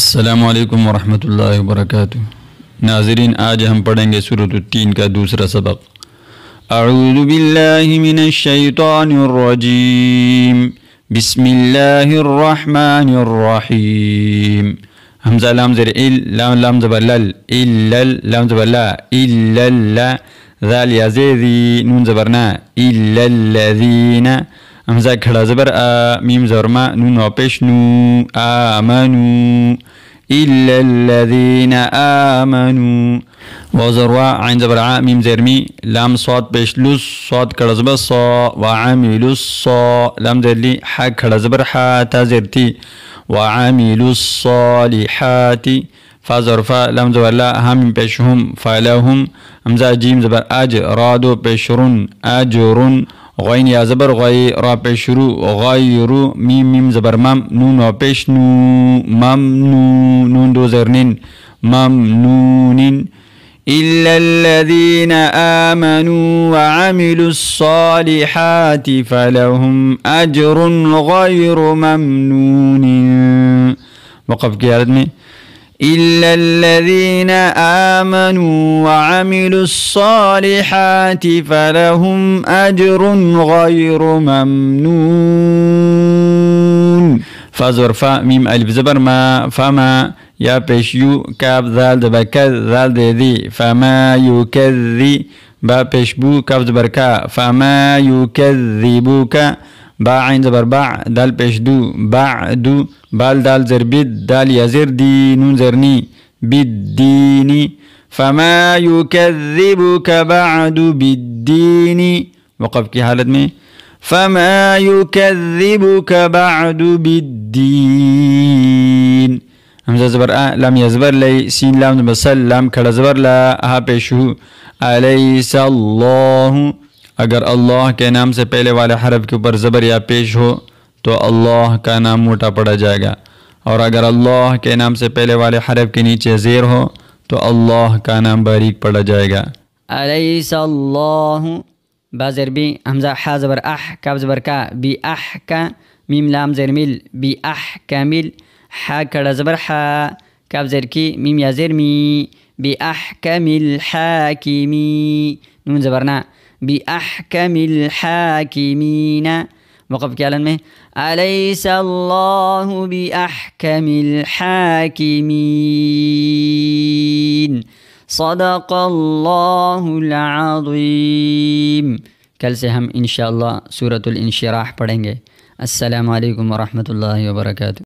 السلام علیکم ورحمۃ اللہ وبرکاتہ ناظرین آج ہم پڑھیں گے سورة التین کا دوسرا سبق اعوذ باللہ من الشیطان الرجیم بسم اللہ الرحمن الرحیم حمزة لام زر ال لام لام زبر لل ال لام زبر لا ال لا ذال یا زیذی نون زبرنا ال الذین امزا کړه زبر ا میم زورما نو نو پېش نو امنو إلا الذين آمنوا وزروا عين زبر ع ميم زرمي لام صاد بيش لوس صاد كرزبر صا وعاملوا الصا لام زرلي حا كرزبر حا تازرتي وعاملوا الصالحات فزرفا لام زبر لا هم بيشهم فلهم همزة جيم زبر أج رادو بيشرون أجرون غاين يا زبر غاي را پیش رو غاي رو ميم ميم زبر مام نون و پیش نو مام نو نون دو زرنين مام نونين إلا الذين آمنوا وعملوا الصالحات فلهم أجر غير ممنون وقف كي إلا الذين آمنوا وعملوا الصالحات فلهم أجر غير ممنون فزر فا ميم ألف زبر ما فما يا بشيو كاب ذال دبكا ذال ذي فما يكذي با بشبو كاب دبركا فما يكذبوك با عين زبر باع دال بيش دو باع دو بال دال زر بيد دال يزر دي نون زرني بالدين فما يكذبك بعد بالدين وقف كي حالت مي فما يكذبك بعد بالدين همزه زبر آ لم يزبر لي سين لام بسل لام كلا زبر لا ها بيشو أليس الله اگر اللہ کے نام سے پہلے والے حرف کے اوپر زبر یا پیش ہو تو اللہ کا نام موٹا پڑا جائے گا اور اگر اللہ کے نام سے پہلے والے حرف کے نیچے زیر ہو تو اللہ کا نام باریک پڑا جائے گا علیہ اللہ بازر بی حمزہ حا زبر اح کب زبر کا بی اح کا میم لام زیر مل بی اح کا مل حا کڑا زبر حا ہا زیر کی میم یا زیر می بی اح کا مل حا کی می نون زبرنا بأحكم الحاكمين وقف مه أليس الله بأحكم الحاكمين صدق الله العظيم سهم إن شاء الله سورة الانشراح پڑھیں گے السلام عليكم ورحمة الله وبركاته